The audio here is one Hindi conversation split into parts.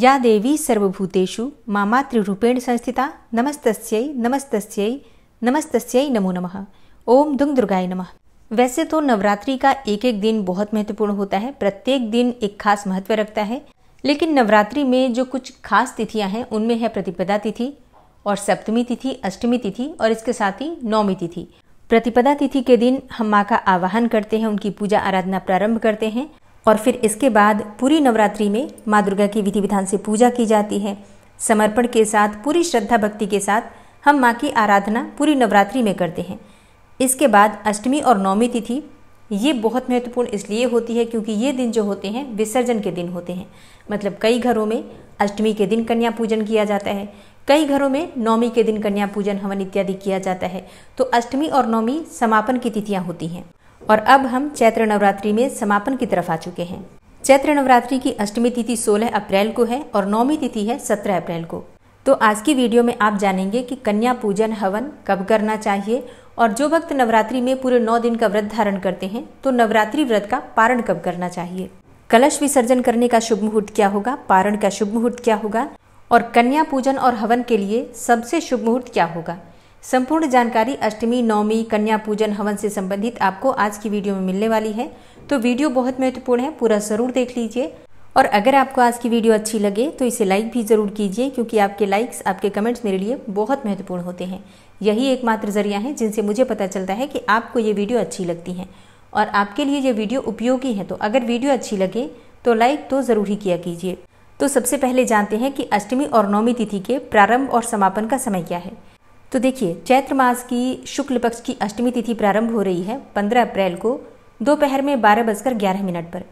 या देवी सर्वभूतेषु मामा संस्थिता नमस्तस्यै नमस्तस्यै नमस्तस्यै नमो नमः ओम दुंग दुर्गाय नमः वैसे तो नवरात्रि का एक एक दिन बहुत महत्वपूर्ण होता है प्रत्येक दिन एक खास महत्व रखता है लेकिन नवरात्रि में जो कुछ खास तिथियां हैं उनमें है प्रतिपदा तिथि और सप्तमी तिथि अष्टमी तिथि और इसके साथ ही नौमी तिथि प्रतिपदा तिथि के दिन हम माँ का आवाहन करते हैं उनकी पूजा आराधना प्रारंभ करते हैं और फिर इसके बाद पूरी नवरात्रि में माँ दुर्गा की विधि विधान से पूजा की जाती है समर्पण के साथ पूरी श्रद्धा भक्ति के साथ हम माँ की आराधना पूरी नवरात्रि में करते हैं इसके बाद अष्टमी और नवमी तिथि ये बहुत महत्वपूर्ण इसलिए होती है क्योंकि ये दिन जो होते हैं विसर्जन के दिन होते हैं मतलब कई घरों में अष्टमी के दिन कन्या पूजन किया जाता है कई घरों में नौमी के दिन कन्या पूजन हवन इत्यादि किया जाता है तो अष्टमी और नवमी समापन की तिथियां होती हैं और अब हम चैत्र नवरात्रि में समापन की तरफ आ चुके हैं चैत्र नवरात्रि की अष्टमी तिथि 16 अप्रैल को है और नौमी तिथि है 17 अप्रैल को तो आज की वीडियो में आप जानेंगे कि कन्या पूजन हवन कब करना चाहिए और जो भक्त नवरात्रि में पूरे नौ दिन का व्रत धारण करते हैं तो नवरात्रि व्रत का पारण कब करना चाहिए कलश विसर्जन करने का शुभ मुहूर्त क्या होगा पारण का शुभ मुहूर्त क्या होगा और कन्या पूजन और हवन के लिए सबसे शुभ मुहूर्त क्या होगा संपूर्ण जानकारी अष्टमी नवमी कन्या पूजन हवन से संबंधित आपको आज की वीडियो में मिलने वाली है तो वीडियो बहुत महत्वपूर्ण है पूरा ज़रूर देख लीजिए और अगर आपको आज की वीडियो अच्छी लगे तो इसे लाइक भी ज़रूर कीजिए क्योंकि आपके लाइक्स आपके कमेंट्स मेरे लिए बहुत महत्वपूर्ण होते हैं यही एकमात्र जरिया है जिनसे मुझे पता चलता है कि आपको ये वीडियो अच्छी लगती है और आपके लिए ये वीडियो उपयोगी है तो अगर वीडियो अच्छी लगे तो लाइक तो ज़रूर ही किया कीजिए तो सबसे पहले जानते हैं कि अष्टमी और नवमी तिथि के प्रारंभ और समापन का समय क्या है तो देखिए चैत्र मास की शुक्ल पक्ष की अष्टमी तिथि प्रारंभ हो रही है 15 अप्रैल को दोपहर में बारह बजकर ग्यारह मिनट पर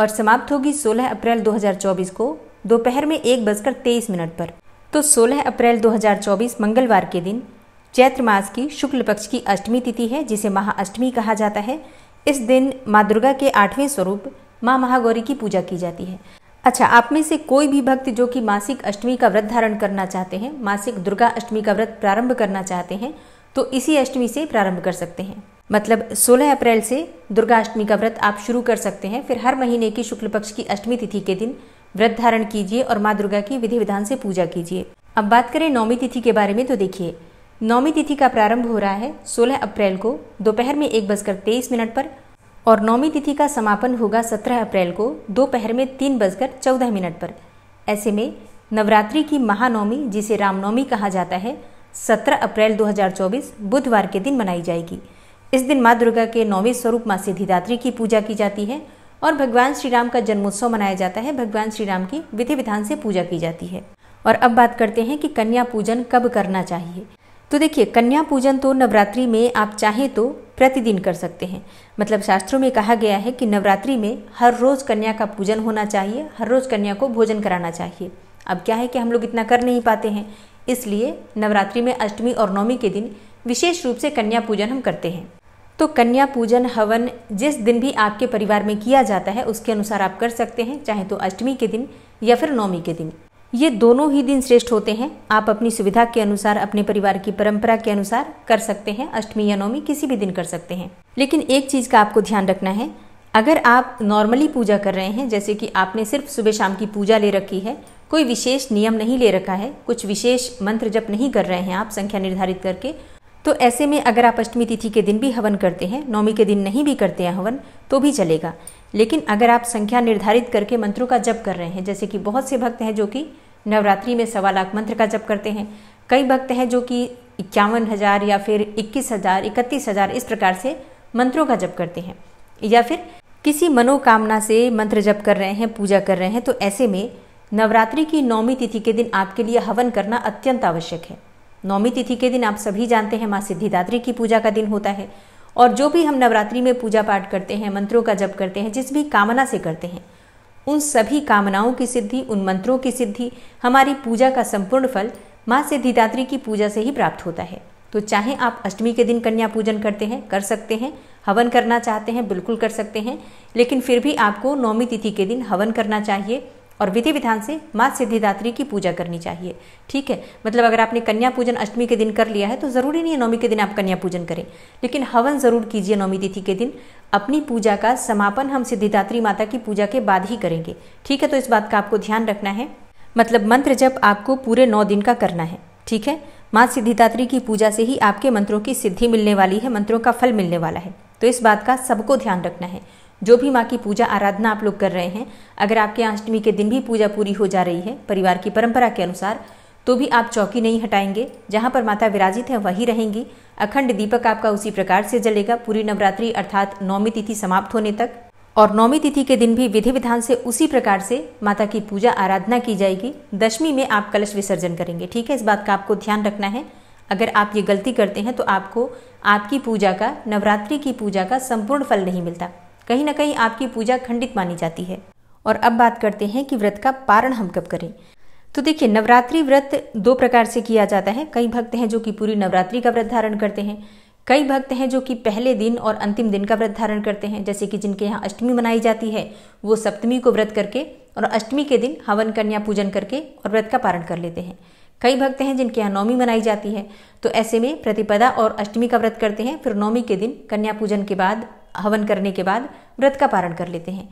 और समाप्त होगी 16 अप्रैल 2024 को दोपहर में एक बजकर तेईस मिनट पर तो 16 अप्रैल 2024 मंगलवार के दिन चैत्र मास की शुक्ल पक्ष की अष्टमी तिथि है जिसे महाअष्टमी कहा जाता है इस दिन माँ दुर्गा के आठवें स्वरूप माँ महागौरी की पूजा की जाती है अच्छा आप में से कोई भी भक्त जो कि मासिक अष्टमी का व्रत धारण करना चाहते हैं मासिक दुर्गा अष्टमी का व्रत प्रारंभ करना चाहते हैं तो इसी अष्टमी से प्रारंभ कर सकते हैं मतलब 16 अप्रैल से दुर्गा अष्टमी का व्रत आप शुरू कर सकते हैं फिर हर महीने की शुक्ल पक्ष की अष्टमी तिथि के दिन व्रत धारण कीजिए और माँ दुर्गा की विधि विधान से पूजा कीजिए अब बात करें नौमी तिथि के बारे में तो देखिए नौमी तिथि का प्रारंभ हो रहा है 16 अप्रैल को दोपहर में एक बजकर तेईस मिनट पर और नौमी तिथि का समापन होगा 17 अप्रैल को दोपहर में तीन बजकर चौदह मिनट पर ऐसे में नवरात्रि की महानवमी जिसे रामनवमी कहा जाता है 17 अप्रैल 2024 बुधवार के दिन मनाई जाएगी इस दिन माँ दुर्गा के नौवें स्वरूप माँ सिद्धिदात्री की पूजा की जाती है और भगवान श्री राम का जन्मोत्सव मनाया जाता है भगवान श्री राम की विधि विधान से पूजा की जाती है और अब बात करते हैं कि कन्या पूजन कब करना चाहिए तो देखिए कन्या पूजन तो नवरात्रि में आप चाहें तो प्रतिदिन कर सकते हैं मतलब शास्त्रों में कहा गया है कि नवरात्रि में हर रोज़ कन्या का पूजन होना चाहिए हर रोज़ कन्या को भोजन कराना चाहिए अब क्या है कि हम लोग इतना कर नहीं पाते हैं इसलिए नवरात्रि में अष्टमी और नवमी के दिन विशेष रूप से कन्या पूजन हम करते हैं तो कन्या पूजन हवन जिस दिन भी आपके परिवार में किया जाता है उसके अनुसार आप कर सकते हैं चाहे तो अष्टमी के दिन या फिर नौमी के दिन ये दोनों ही दिन श्रेष्ठ होते हैं आप अपनी सुविधा के अनुसार अपने परिवार की परंपरा के अनुसार कर सकते हैं अष्टमी या नवमी किसी भी दिन कर सकते हैं लेकिन एक चीज़ का आपको ध्यान रखना है अगर आप नॉर्मली पूजा कर रहे हैं जैसे कि आपने सिर्फ सुबह शाम की पूजा ले रखी है कोई विशेष नियम नहीं ले रखा है कुछ विशेष मंत्र जप नहीं कर रहे हैं आप संख्या निर्धारित करके तो ऐसे में अगर आप अष्टमी तिथि के दिन भी हवन करते हैं नौमी के दिन नहीं भी करते हैं हवन तो भी चलेगा लेकिन अगर आप संख्या निर्धारित करके मंत्रों का जप कर रहे हैं जैसे कि बहुत से भक्त हैं जो कि नवरात्रि में सवा लाख मंत्र का जप करते हैं कई भक्त हैं जो कि इक्यावन हज़ार या फिर इक्कीस हज़ार इकतीस हज़ार इस प्रकार से मंत्रों का जप करते हैं या फिर किसी मनोकामना से मंत्र जप कर रहे हैं पूजा कर रहे हैं तो ऐसे में नवरात्रि की नौमी तिथि के दिन आपके लिए हवन करना अत्यंत आवश्यक है नौमी तिथि के दिन आप सभी जानते हैं माँ सिद्धिदात्री की पूजा का दिन होता है और जो भी हम नवरात्रि में पूजा पाठ करते हैं मंत्रों का जप करते हैं जिस भी कामना से करते हैं उन सभी कामनाओं की सिद्धि उन मंत्रों की सिद्धि हमारी पूजा का संपूर्ण फल माँ सिद्धिदात्री की पूजा से ही प्राप्त होता है तो चाहे आप अष्टमी के दिन कन्या पूजन करते हैं कर सकते हैं हवन करना चाहते हैं बिल्कुल कर सकते हैं लेकिन फिर भी आपको नौमी तिथि के दिन हवन करना चाहिए और विधि विधान से माँ सिद्धिदात्री की पूजा करनी चाहिए ठीक है मतलब अगर आपने कन्या पूजन अष्टमी के दिन कर लिया है तो ज़रूरी नहीं है नौमी के दिन आप कन्या पूजन करें लेकिन हवन ज़रूर कीजिए नौमी तिथि के दिन अपनी पूजा का समापन हम सिद्धिदात्री माता की पूजा के बाद ही करेंगे ठीक है तो इस बात का आपको ध्यान रखना है मतलब मंत्र जब आपको पूरे नौ दिन का करना है ठीक है माँ सिद्धिदात्री की पूजा से ही आपके मंत्रों की सिद्धि मिलने वाली है मंत्रों का फल मिलने वाला है तो इस बात का सबको ध्यान रखना है जो भी माँ की पूजा आराधना आप लोग कर रहे हैं अगर आपके अष्टमी के दिन भी पूजा पूरी हो जा रही है परिवार की परंपरा के अनुसार तो भी आप चौकी नहीं हटाएंगे जहाँ पर माता विराजित है वही रहेंगी अखंड दीपक आपका उसी प्रकार से जलेगा पूरी नवरात्रि अर्थात नौमी तिथि समाप्त होने तक और नौमी तिथि के दिन भी विधि विधान से उसी प्रकार से माता की पूजा आराधना की जाएगी दशमी में आप कलश विसर्जन करेंगे ठीक है इस बात का आपको ध्यान रखना है अगर आप ये गलती करते हैं तो आपको आपकी पूजा का नवरात्रि की पूजा का संपूर्ण फल नहीं मिलता कहीं ना कहीं आपकी पूजा खंडित मानी जाती है और अब बात करते हैं कि व्रत का पारण हम कब करें तो देखिए नवरात्रि व्रत दो प्रकार से किया जाता है कई भक्त हैं जो कि पूरी नवरात्रि का व्रत धारण करते हैं कई भक्त हैं जो कि पहले दिन और अंतिम दिन का व्रत धारण करते हैं जैसे कि जिनके यहाँ अष्टमी मनाई जाती है वो सप्तमी को व्रत करके और अष्टमी के दिन हवन कन्या पूजन करके और व्रत का पारण कर लेते हैं कई भक्त हैं जिनके यहाँ नौमी मनाई जाती है तो ऐसे में प्रतिपदा और अष्टमी का व्रत करते हैं फिर नौमी के दिन कन्या पूजन के बाद हवन करने के बाद व्रत का पारण कर लेते हैं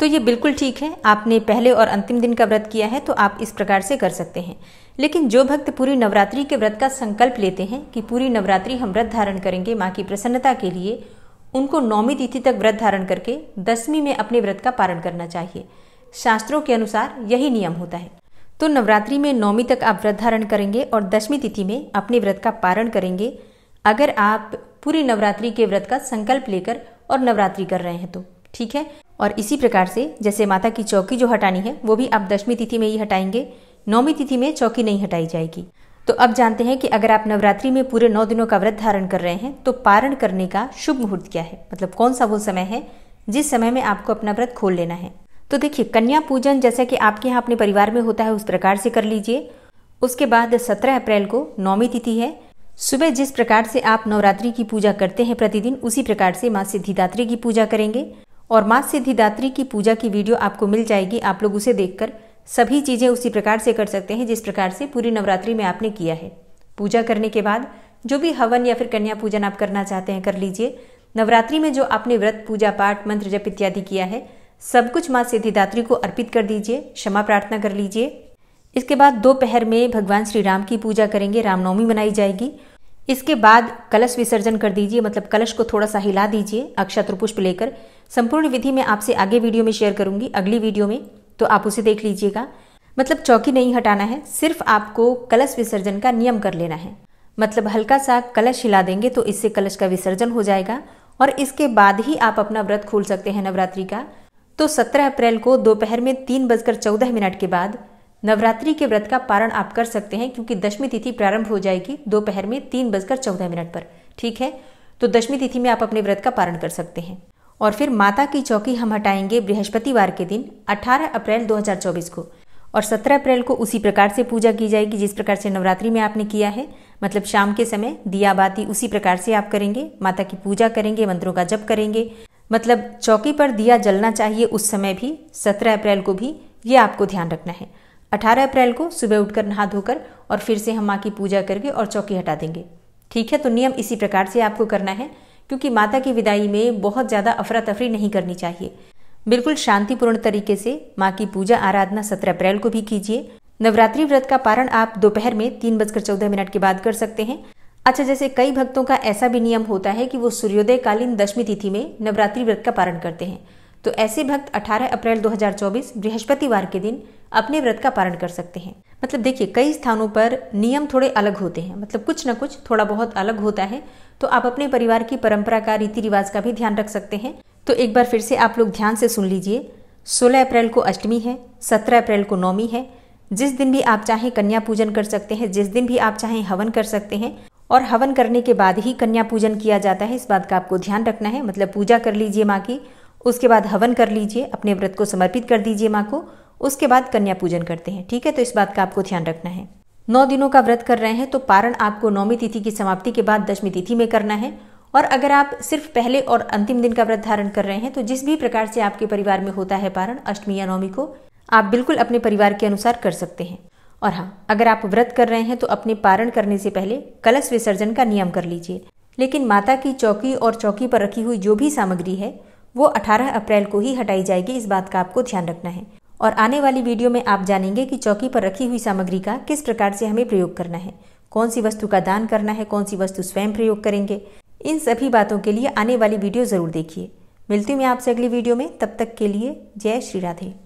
तो ये बिल्कुल ठीक है आपने पहले और अंतिम दिन का व्रत किया है तो आप इस प्रकार से कर सकते हैं लेकिन जो भक्त पूरी नवरात्रि के व्रत का संकल्प लेते हैं कि पूरी नवरात्रि हम व्रत धारण करेंगे माँ की प्रसन्नता के लिए उनको नौमी तिथि तक व्रत धारण करके दसवीं में अपने व्रत का पारण करना चाहिए शास्त्रों के अनुसार यही नियम होता है तो नवरात्रि में नौवीं तक आप व्रत धारण करेंगे और दसवीं तिथि में अपने व्रत का पारण करेंगे अगर आप पूरी नवरात्रि के व्रत का संकल्प लेकर और नवरात्रि कर रहे हैं तो ठीक है और इसी प्रकार से जैसे माता की चौकी जो हटानी है वो भी आप दसवीं तिथि में ही हटाएंगे नौवीं तिथि में चौकी नहीं हटाई जाएगी तो अब जानते हैं कि अगर आप नवरात्रि में पूरे नौ दिनों का व्रत धारण कर रहे हैं तो पारण करने का शुभ मुहूर्त क्या है मतलब कौन सा वो समय है जिस समय में आपको अपना व्रत खोल लेना है तो देखिए कन्या पूजन जैसा कि आपके यहाँ अपने परिवार में होता है उस प्रकार से कर लीजिए उसके बाद सत्रह अप्रैल को नौमी तिथि है सुबह जिस प्रकार से आप नवरात्रि की पूजा करते हैं प्रतिदिन उसी प्रकार से माँ सिद्धिदात्री की पूजा करेंगे और माँ सिद्धिदात्री की पूजा की वीडियो आपको मिल जाएगी आप लोग उसे देखकर सभी चीज़ें उसी प्रकार से कर सकते हैं जिस प्रकार से पूरी नवरात्रि में आपने किया है पूजा करने के बाद जो भी हवन या फिर कन्या पूजन आप करना चाहते हैं कर लीजिए नवरात्रि में जो आपने व्रत पूजा पाठ मंत्र जप इत्यादि किया है सब कुछ माँ सिद्धिदात्री को अर्पित कर दीजिए क्षमा प्रार्थना कर लीजिए इसके बाद दोपहर में भगवान श्री राम की पूजा करेंगे रामनवमी मनाई जाएगी इसके बाद कलश विसर्जन कर दीजिए मतलब कलश को थोड़ा सा हिला दीजिए अक्षत्र पुष्प लेकर संपूर्ण विधि मैं आपसे आगे वीडियो में शेयर करूंगी अगली वीडियो में तो आप उसे देख लीजिएगा मतलब चौकी नहीं हटाना है सिर्फ आपको कलश विसर्जन का नियम कर लेना है मतलब हल्का सा कलश हिला देंगे तो इससे कलश का विसर्जन हो जाएगा और इसके बाद ही आप अपना व्रत खोल सकते हैं नवरात्रि का तो 17 अप्रैल को दोपहर में तीन बजकर चौदह मिनट के बाद नवरात्रि के व्रत का पारण आप कर सकते हैं क्योंकि दशमी तिथि प्रारंभ हो जाएगी दोपहर में तीन बजकर चौदह मिनट पर ठीक है तो दशमी तिथि में आप अपने व्रत का पारण कर सकते हैं और फिर माता की चौकी हम हटाएंगे बृहस्पतिवार के दिन 18 अप्रैल 2024 को और 17 अप्रैल को उसी प्रकार से पूजा की जाएगी जिस प्रकार से नवरात्रि में आपने किया है मतलब शाम के समय दिया बाती उसी प्रकार से आप करेंगे माता की पूजा करेंगे मंत्रों का जप करेंगे मतलब चौकी पर दिया जलना चाहिए उस समय भी सत्रह अप्रैल को भी ये आपको ध्यान रखना है 18 अप्रैल को सुबह उठकर नहा धोकर और फिर से हम माँ की पूजा करके और चौकी हटा देंगे ठीक है तो नियम इसी प्रकार से आपको करना है क्योंकि माता की विदाई में बहुत ज़्यादा अफरा तफरी नहीं करनी चाहिए बिल्कुल शांतिपूर्ण तरीके से माँ की पूजा आराधना सत्रह अप्रैल को भी कीजिए नवरात्रि व्रत का पारण आप दोपहर में तीन बजकर चौदह मिनट के बाद कर सकते हैं अच्छा जैसे कई भक्तों का ऐसा भी नियम होता है कि वो सूर्योदय कालीन दशमी तिथि में नवरात्रि व्रत का पारण करते हैं तो ऐसे भक्त 18 अप्रैल 2024 बृहस्पतिवार के दिन अपने व्रत का पारण कर सकते हैं मतलब देखिए कई स्थानों पर नियम थोड़े अलग होते हैं मतलब कुछ ना कुछ थोड़ा बहुत अलग होता है तो आप अपने परिवार की परंपरा का रीति रिवाज का भी ध्यान रख सकते हैं तो एक बार फिर से आप लोग ध्यान से सुन लीजिए 16 अप्रैल को अष्टमी है 17 अप्रैल को नौमी है जिस दिन भी आप चाहें कन्या पूजन कर सकते हैं जिस दिन भी आप चाहें हवन कर सकते हैं और हवन करने के बाद ही कन्या पूजन किया जाता है इस बात का आपको ध्यान रखना है मतलब पूजा कर लीजिए माँ की उसके बाद हवन कर लीजिए अपने व्रत को समर्पित कर दीजिए माँ को उसके बाद कन्या पूजन करते हैं ठीक है तो इस बात का आपको ध्यान रखना है नौ दिनों का व्रत कर रहे हैं तो पारण आपको नौमी तिथि की समाप्ति के बाद दशमी तिथि में करना है और अगर आप सिर्फ पहले और अंतिम दिन का व्रत धारण कर रहे हैं तो जिस भी प्रकार से आपके परिवार में होता है पारण अष्टमी या नौमी को आप बिल्कुल अपने परिवार के अनुसार कर सकते हैं और हाँ अगर आप व्रत कर रहे हैं तो अपने पारण करने से पहले कलश विसर्जन का नियम कर लीजिए लेकिन माता की चौकी और चौकी पर रखी हुई जो भी सामग्री है वो 18 अप्रैल को ही हटाई जाएगी इस बात का आपको ध्यान रखना है और आने वाली वीडियो में आप जानेंगे कि चौकी पर रखी हुई सामग्री का किस प्रकार से हमें प्रयोग करना है कौन सी वस्तु का दान करना है कौन सी वस्तु स्वयं प्रयोग करेंगे इन सभी बातों के लिए आने वाली वीडियो ज़रूर देखिए मिलती हूँ मैं आपसे अगली वीडियो में तब तक के लिए जय श्री राधे